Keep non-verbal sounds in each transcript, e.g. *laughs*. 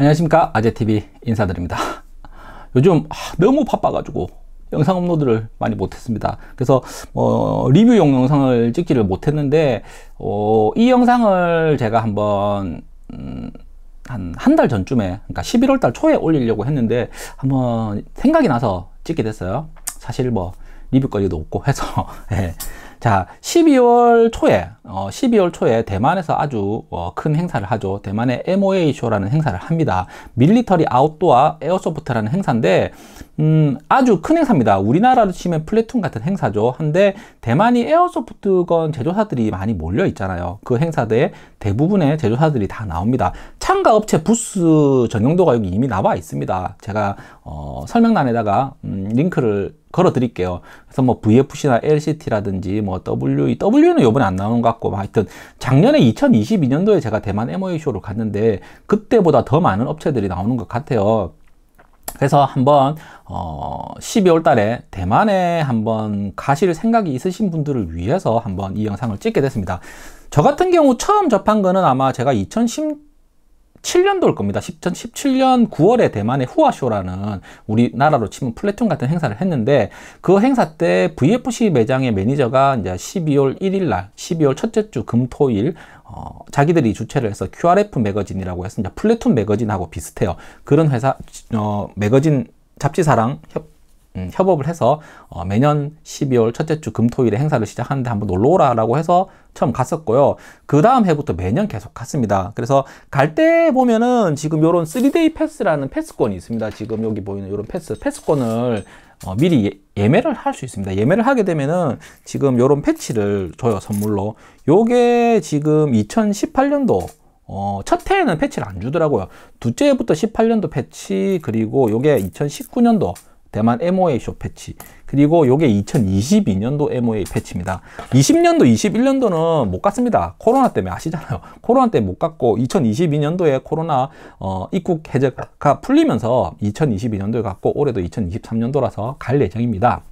안녕하십니까 아재TV 인사드립니다 *laughs* 요즘 아, 너무 바빠가지고 영상 업로드를 많이 못했습니다 그래서 어, 리뷰용 영상을 찍지를 못했는데 어, 이 영상을 제가 한번 음, 한한 달 전쯤에 그러니까 11월 달 초에 올리려고 했는데 한번 생각이 나서 찍게 됐어요 사실 뭐 리뷰거리도 없고 해서 *laughs* 예, 자, 12월 초에, 어, 12월 초에 대만에서 아주 어, 큰 행사를 하죠. 대만의 MOA 쇼라는 행사를 합니다. 밀리터리 아웃도어 에어소프트라는 행사인데, 음, 아주 큰 행사입니다. 우리나라로 치면 플래툰 같은 행사죠. 한데, 대만이 에어소프트건 제조사들이 많이 몰려 있잖아요. 그 행사대에 대부분의 제조사들이 다 나옵니다. 참가업체 부스 전용도가 여기 이미 나와 있습니다. 제가, 어, 설명란에다가, 음, 링크를 걸어 드릴게요. 그래서 뭐 VFC나 LCT라든지 뭐 WE, W는 요번에 안 나오는 것 같고 뭐 하여튼 작년에 2022년도에 제가 대만 MOA 쇼를 갔는데 그때보다 더 많은 업체들이 나오는 것 같아요. 그래서 한번 어 12월 달에 대만에 한번 가실 생각이 있으신 분들을 위해서 한번 이 영상을 찍게 됐습니다. 저 같은 경우 처음 접한 거는 아마 제가 2010 7년도올 겁니다. 2017년 9월에 대만의 후아쇼라는 우리나라로 치면 플래툰 같은 행사를 했는데 그 행사 때 VFC 매장의 매니저가 이제 12월 1일 날 12월 첫째 주 금토일 어, 자기들이 주최를 해서 QRF 매거진이라고 해서 이제 플래툰 매거진하고 비슷해요. 그런 회사 어, 매거진 잡지사랑 협 음, 협업을 해서 어, 매년 12월 첫째 주 금토일에 행사를 시작하는데 한번 놀러 오라라고 해서 처음 갔었고요. 그 다음 해부터 매년 계속 갔습니다. 그래서 갈 때 보면은 지금 요런 3데이 패스라는 패스권이 있습니다. 지금 여기 보이는 요런 패스, 패스권을 어, 미리 예, 매를 할 수 있습니다. 예매를 하게 되면은 지금 요런 패치를 줘요, 선물로. 요게 지금 2018년도 어, 첫 해에는 패치를 안 주더라고요. 두째 부터 18년도 패치, 그리고 요게 2019년도 대만 MOA 쇼 패치. 그리고 요게 2022년도 MOA 패치입니다. 20년도, 21년도는 못 갔습니다. 코로나 때문에 아시잖아요. *laughs* 코로나 때문에못 갔고 2022년도에 코로나 어, 입국 해제가 풀리면서 2022년도에 갔고 올해도 2023년도라서 갈 예정입니다.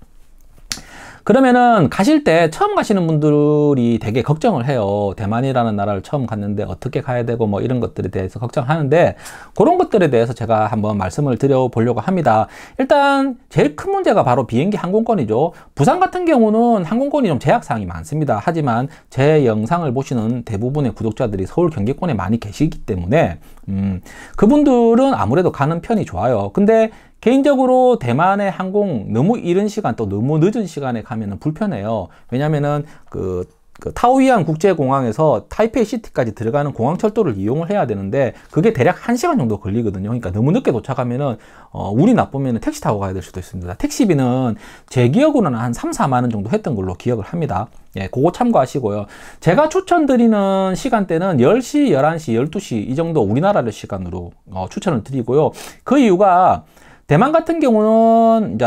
그러면은 가실 때 처음 가시는 분들이 되게 걱정을 해요. 대만이라는 나라를 처음 갔는데 어떻게 가야 되고 뭐 이런 것들에 대해서 걱정하는데 그런 것들에 대해서 제가 한번 말씀을 드려보려고 합니다. 일단 제일 큰 문제가 바로 비행기 항공권이죠. 부산 같은 경우는 항공권이 좀 제약사항이 많습니다. 하지만 제 영상을 보시는 대부분의 구독자들이 서울 경기권에 많이 계시기 때문에 음, 그분들은 아무래도 가는 편이 좋아요. 근데 개인적으로 대만의 항공 너무 이른 시간 또 너무 늦은 시간에 가면 불편해요. 왜냐면은 그, 그 타오이안 국제공항에서 타이페이 시티까지 들어가는 공항 철도를 이용을 해야 되는데 그게 대략 1시간 정도 걸리거든요. 그러니까 너무 늦게 도착하면은 어, 운이 나쁘면 택시 타고 가야 될 수도 있습니다. 택시비는 제 기억으로는 한 3, 4만 원 정도 했던 걸로 기억을 합니다. 예, 그거 참고하시고요. 제가 추천드리는 시간대는 10시, 11시, 12시 이 정도 우리나라를 시간으로 어, 추천을 드리고요. 그 이유가 대만 같은 경우는 이제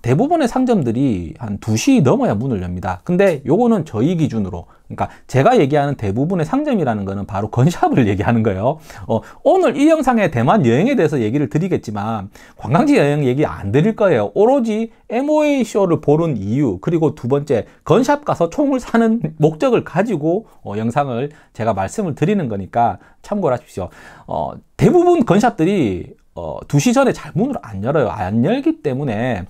대부분의 상점들이 한 2시 넘어야 문을 엽니다. 근데 요거는 저희 기준으로 그러니까 제가 얘기하는 대부분의 상점이라는 거는 바로 건샵을 *laughs* 얘기하는 거예요. 어, 오늘 이 영상에 대만 여행에 대해서 얘기를 드리겠지만 관광지 여행 얘기 안 드릴 거예요. 오로지 MOA 쇼를 보는 이유 그리고 두 번째 건샵 가서 총을 사는 *laughs* 목적을 가지고 어, 영상을 제가 말씀을 드리는 거니까 참고 하십시오. 어, 대부분 건샵들이 어, 2시 전에 잘 문을 안 열어요. 안 열기 때문에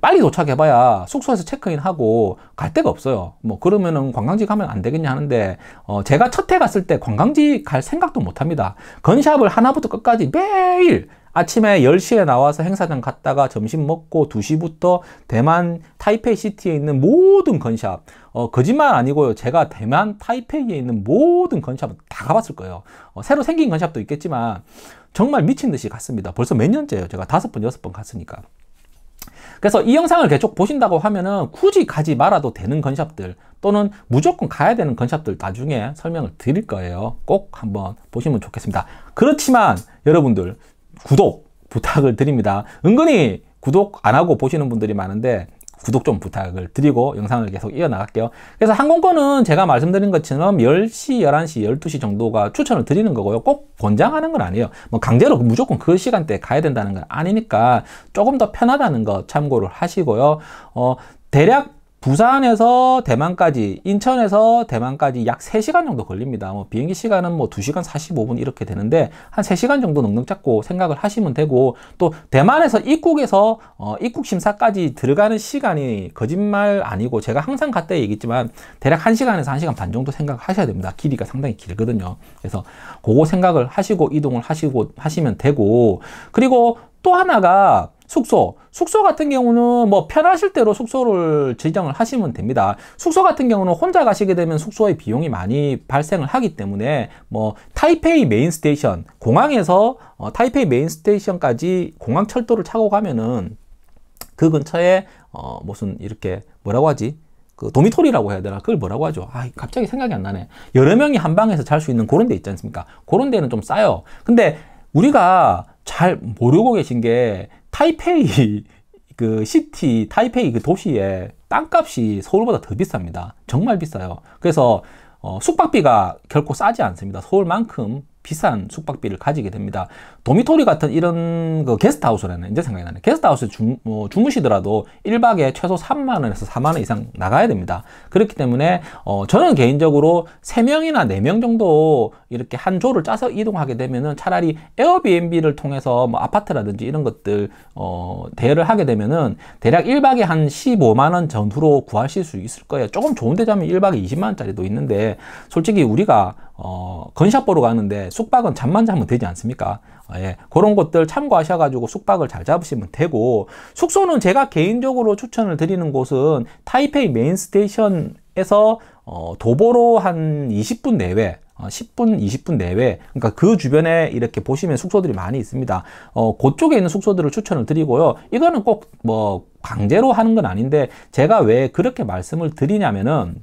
빨리 도착해봐야 숙소에서 체크인하고 갈 데가 없어요. 뭐 그러면은 관광지 가면 안 되겠냐 하는데 어 제가 첫 해 갔을 때 관광지 갈 생각도 못합니다. 건샵을 하나부터 끝까지 매일 아침에 10시에 나와서 행사장 갔다가 점심 먹고 2시부터 대만 타이페이 시티에 있는 모든 건샵 어, 거짓말 아니고요. 제가 대만 타이페이에 있는 모든 건샵은 다 가봤을 거예요. 어, 새로 생긴 건샵도 있겠지만 정말 미친 듯이 갔습니다. 벌써 몇 년째예요. 제가 다섯 번, 여섯 번 갔으니까. 그래서 이 영상을 계속 보신다고 하면은 굳이 가지 말아도 되는 건샵들 또는 무조건 가야 되는 건샵들 나중에 설명을 드릴 거예요. 꼭 한번 보시면 좋겠습니다. 그렇지만 여러분들 구독 부탁을 드립니다. 은근히 구독 안 하고 보시는 분들이 많은데 구독 좀 부탁을 드리고 영상을 계속 이어나갈게요. 그래서 항공권은 제가 말씀드린 것처럼 10시, 11시, 12시 정도가 추천을 드리는 거고요. 꼭 권장하는 건 아니에요. 뭐 강제로 무조건 그 시간대에 가야 된다는 건 아니니까 조금 더 편하다는 거 참고를 하시고요. 어, 대략 부산에서 대만까지, 인천에서 대만까지 약 3시간 정도 걸립니다. 뭐 비행기 시간은 뭐 2시간 45분 이렇게 되는데 한 3시간 정도 넉넉 잡고 생각을 하시면 되고 또 대만에서 입국에서 어, 입국 심사까지 들어가는 시간이 거짓말 아니고 제가 항상 갔다 얘기했지만 대략 1시간에서 1시간 반 정도 생각하셔야 됩니다. 길이가 상당히 길거든요. 그래서 그거 생각을 하시고 이동을 하시고 하시면 되고 그리고 또 하나가 숙소. 숙소 같은 경우는 뭐 편하실 대로 숙소를 지정을 하시면 됩니다. 숙소 같은 경우는 혼자 가시게 되면 숙소의 비용이 많이 발생을 하기 때문에 뭐 타이페이 메인 스테이션, 공항에서 어, 타이페이 메인 스테이션까지 공항 철도를 차고 가면은 그 근처에 어, 무슨 이렇게 뭐라고 하지? 그 도미토리라고 해야 되나 그걸 뭐라고 하죠 아 갑자기 생각이 안 나네 여러 명이 한 방에서 잘 수 있는 그런 데 있지 않습니까 그런 데는 좀 싸요 근데 우리가 잘 모르고 계신 게 타이페이 *laughs* 그 시티, 타이페이 그 도시에 땅값이 서울보다 더 비쌉니다. 정말 비싸요. 그래서 어, 숙박비가 결코 싸지 않습니다. 서울만큼 비싼 숙박비를 가지게 됩니다. 도미토리 같은 이런 그 게스트하우스라는 이제 생각이 나네. 게스트하우스 주, 뭐 주무시더라도 1박에 최소 3만 원에서 4만 원 이상 나가야 됩니다. 그렇기 때문에 어, 저는 개인적으로 3명이나 4명 정도 이렇게 한 조를 짜서 이동하게 되면은 차라리 에어비앤비를 통해서 뭐 아파트라든지 이런 것들 어, 대여를 하게 되면은 대략 1박에 한 15만 원 전후로 구하실 수 있을 거예요. 조금 좋은 데자면 1박에 20만 원짜리도 있는데 솔직히 우리가 어, 건샵 보러 가는데 숙박은 잠만 자면 되지 않습니까? 아, 예, 그런 것들 참고하셔가지고 숙박을 잘 잡으시면 되고 숙소는 제가 개인적으로 추천을 드리는 곳은 타이페이 메인 스테이션에서 어, 도보로 한 20분 내외 10분, 어, 20분 내외. 그러니까 그 주변에 이렇게 보시면 숙소들이 많이 있습니다. 어, 그쪽에 있는 숙소들을 추천을 드리고요. 이거는 꼭 뭐 강제로 하는 건 아닌데 제가 왜 그렇게 말씀을 드리냐면은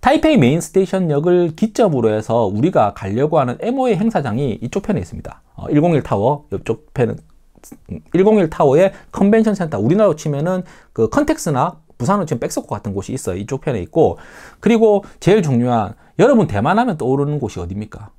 타이페이 메인 스테이션역을 기점으로 해서 우리가 가려고 하는 m o 의 행사장이 이쪽 편에 있습니다. 어, 101 타워 옆쪽 편은 101 음, 타워의 컨벤션 센터 우리나라로 치면은 그 컨텍스나 부산으로 치면 백스코 같은 곳이 있어요. 이쪽 편에 있고 그리고 제일 중요한 여러분 대만하면 떠오르는 곳이 어디입니까?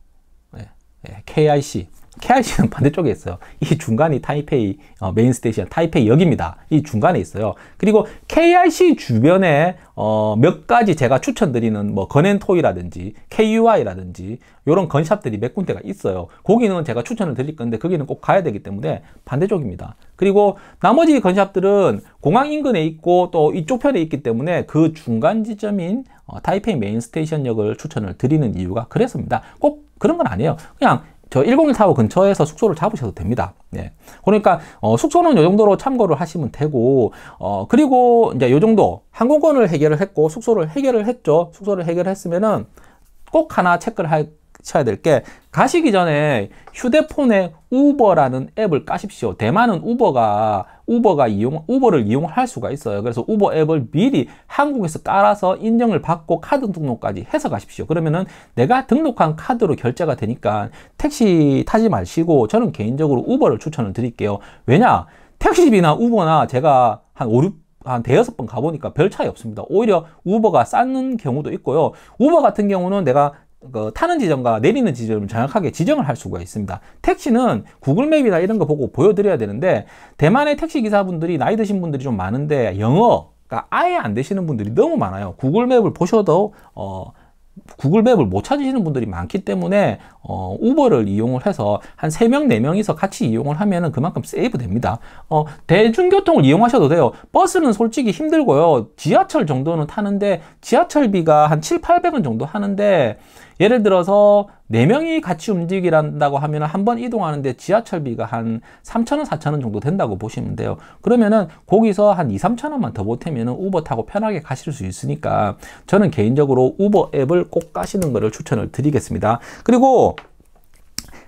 예, 네, 예, 네, KIC KIC는 반대쪽에 있어요. 이 중간이 타이페이 어, 메인 스테이션 타이페이 역입니다. 이 중간에 있어요. 그리고 KIC 주변에 어, 몇 가지 제가 추천드리는 뭐 건앤토이라든지 KUI라든지 이런 건샵들이 몇 군데가 있어요. 거기는 제가 추천을 드릴 건데 거기는 꼭 가야 되기 때문에 반대쪽입니다. 그리고 나머지 건샵들은 공항 인근에 있고 또 이쪽 편에 있기 때문에 그 중간 지점인 어, 타이페이 메인 스테이션역을 추천을 드리는 이유가 그래서입니다. 꼭 그런 건 아니에요. 그냥 저10145 근처에서 숙소를 잡으셔도 됩니다. 예. 그러니까 어, 숙소는 요 정도로 참고를 하시면 되고 어, 그리고 이제 요 정도 항공권을 해결을 했고 숙소를 해결을 했죠. 숙소를 해결했으면은 꼭 하나 체크를 할 쳐야 될 게 가시기 전에 휴대폰에 우버라는 앱을 까십시오. 대만은 우버가 우버가 이용 우버를 이용할 수가 있어요. 그래서 우버 앱을 미리 한국에서 깔아서 인정을 받고 카드 등록까지 해서 가십시오. 그러면은 내가 등록한 카드로 결제가 되니까 택시 타지 마시고 저는 개인적으로 우버를 추천을 드릴게요. 왜냐? 택시비나 우버나 제가 한 5, 6한 대여섯 번 가보니까 별 차이 없습니다. 오히려 우버가 싸는 경우도 있고요. 우버 같은 경우는 내가 그 타는 지점과 내리는 지점을 정확하게 지정을 할 수가 있습니다. 택시는 구글맵이나 이런 거 보고 보여드려야 되는데 대만의 택시기사분들이 나이 드신 분들이 좀 많은데 영어 아예 안 되시는 분들이 너무 많아요. 구글맵을 보셔도 어, 구글 맵을 못 찾으시는 분들이 많기 때문에 어, 우버를 이용을 해서 한3명4명이서 같이 이용을 하면은 그만큼 세이브 됩니다. 어, 대중교통을 이용하셔도 돼요. 버스는 솔직히 힘들고요. 지하철 정도는 타는데 지하철비가 한 7, 8 0 0원 정도 하는데 예를 들어서 4명이 같이 움직이란다고 하면 한 번 이동하는데 지하철비가 한 3천원, 4천원 정도 된다고 보시면 돼요. 그러면은 거기서 한 2, 3천원만 더 보태면은 우버 타고 편하게 가실 수 있으니까 저는 개인적으로 우버 앱을 꼭가시는 것을 추천을 드리겠습니다. 그리고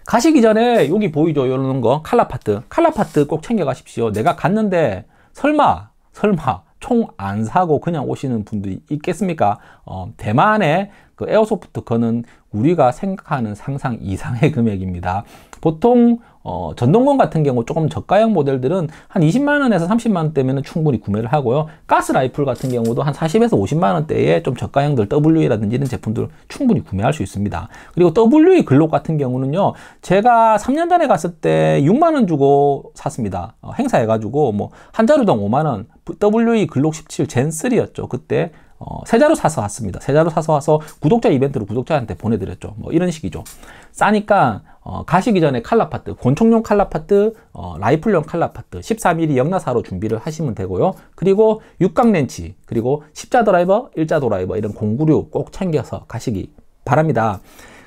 가시기 전에 여기 보이죠? 이런 거 칼라파트. 칼라파트 꼭 챙겨 가십시오. 내가 갔는데 설마 설마 총안 사고 그냥 오시는 분들이 있겠습니까? 어, 대만의 그 에어소프트 건는 우리가 생각하는 상상 이상의 *laughs* 금액입니다. 보통 어, 전동건 같은 경우 조금 저가형 모델들은 한 20만원에서 30만원대면 충분히 구매를 하고요. 가스라이플 같은 경우도 한 40에서 50만원대에 좀 저가형들 WE라든지 이런 제품들 충분히 구매할 수 있습니다. 그리고 WE 글록 같은 경우는요. 제가 3년 전에 갔을 때 6만원 주고 샀습니다. 어, 행사해가지고 뭐 한자루당 5만원 WE 글록 17 젠3였죠. 그때 어, 세자로 사서 왔습니다. 세자로 사서 와서 구독자 이벤트로 구독자한테 보내드렸죠. 뭐 이런 식이죠. 싸니까 어, 가시기 전에 칼라파트, 권총용 칼라파트, 어, 라이플용 칼라파트 13mm 영나사로 준비를 하시면 되고요. 그리고 육각 렌치, 그리고 십자 드라이버, 일자 드라이버 이런 공구류 꼭 챙겨서 가시기 바랍니다.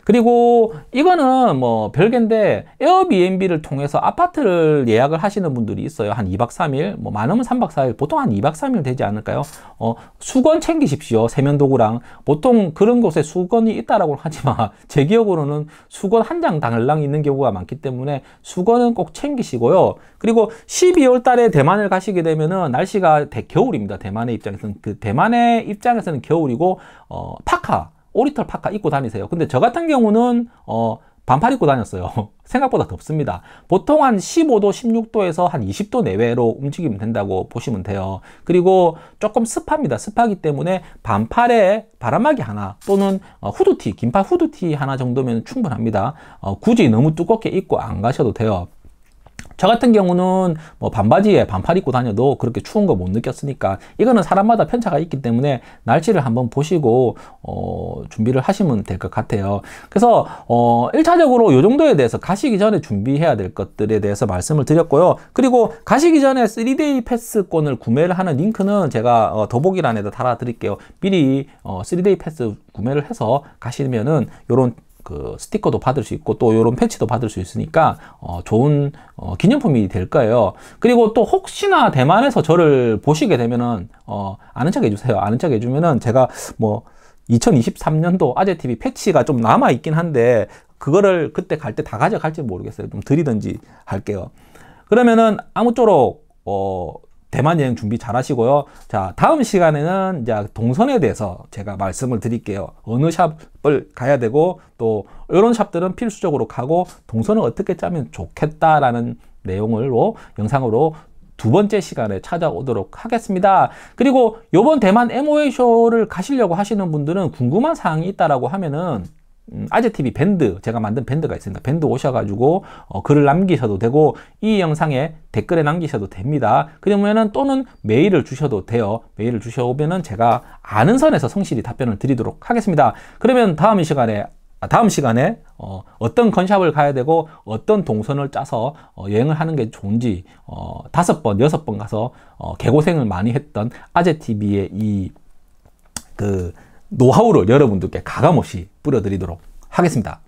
그리고 이거는 뭐 별개인데 에어비앤비를 통해서 아파트를 예약을 하시는 분들이 있어요. 한 2박 3일, 뭐 많으면 3박 4일, 보통 한 2박 3일 되지 않을까요? 어, 수건 챙기십시오. 세면도구랑. 보통 그런 곳에 수건이 있다라고 하지만 *laughs* 제 기억으로는 수건 한 장 당일랑 있는 경우가 많기 때문에 수건은 꼭 챙기시고요. 그리고 12월 달에 대만을 가시게 되면은 날씨가 대, 겨울입니다. 대만의 입장에서는 그 대만의 입장에서는 겨울이고 어, 파카 오리털 파카 입고 다니세요. 근데 저 같은 경우는 어, 반팔 입고 다녔어요. *laughs* 생각보다 덥습니다. 보통 한 15도, 16도에서 한 20도 내외로 움직이면 된다고 보시면 돼요. 그리고 조금 습합니다. 습하기 때문에 반팔에 바람막이 하나 또는 어, 후드티, 긴팔 후드티 하나 정도면 충분합니다. 어, 굳이 너무 두껍게 입고 안 가셔도 돼요. 저 같은 경우는 뭐 반바지에 반팔 입고 다녀도 그렇게 추운 거 못 느꼈으니까 이거는 사람마다 편차가 있기 때문에 날씨를 한번 보시고 어, 준비를 하시면 될 것 같아요. 그래서 어, 1차적으로 요 정도에 대해서 가시기 전에 준비해야 될 것들에 대해서 말씀을 드렸고요. 그리고 가시기 전에 3데이 패스권을 구매를 하는 링크는 제가 어, 더보기란에다 달아 드릴게요. 미리 어, 3데이 패스 구매를 해서 가시면은 요런 그 스티커도 받을 수 있고 또 이런 패치도 받을 수 있으니까 어, 좋은 어, 기념품이 될 거예요. 그리고 또 혹시나 대만에서 저를 보시게 되면은 어, 아는 척 해주세요. 아는 척 해주면은 제가 뭐 2023년도 아재 TV 패치가 좀 남아 있긴 한데 그거를 그때 갈 때 다 가져갈지 모르겠어요. 좀 드리든지 할게요. 그러면은 아무쪼록 어, 대만 여행 준비 잘 하시고요. 자, 다음 시간에는 이제 동선에 대해서 제가 말씀을 드릴게요. 어느 샵을 가야 되고 또 이런 샵들은 필수적으로 가고 동선을 어떻게 짜면 좋겠다라는 내용으로 영상으로 두 번째 시간에 찾아오도록 하겠습니다. 그리고 요번 대만 MOA 쇼를 가시려고 하시는 분들은 궁금한 사항이 있다라고 하면은 음, 아재TV 밴드 제가 만든 밴드가 있습니다 밴드 오셔가지고 어, 글을 남기셔도 되고 이 영상에 댓글에 남기셔도 됩니다 그러면은 또는 메일을 주셔도 돼요 메일을 주셔오면은 제가 아는 선에서 성실히 답변을 드리도록 하겠습니다 그러면 다음 시간에 아, 다음 시간에 어, 떤 컨샵을 가야 되고 어떤 동선을 짜서 어, 여행을 하는 게 좋은지 어, 다섯 번 여섯 번 가서 어, 개고생을 많이 했던 아재TV의 이그 노하우를 여러분들께 가감없이 뿌려드리도록 하겠습니다.